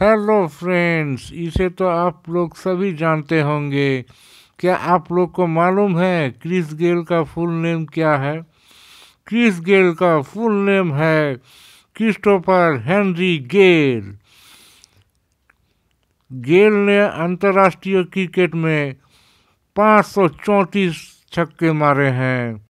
hello friends इसे तो आप लोग सभी जानते होंगे क्या आप लोग को मालूम है क्रिस गेल का फुल नेम क्या है क्रिस गेल का फुल नेम है क्रिस्टोफर हेनरी गेल गेल ने अंतर्राष्ट्रीय क्रिकेट में चौंतीस छक्के मारे हैं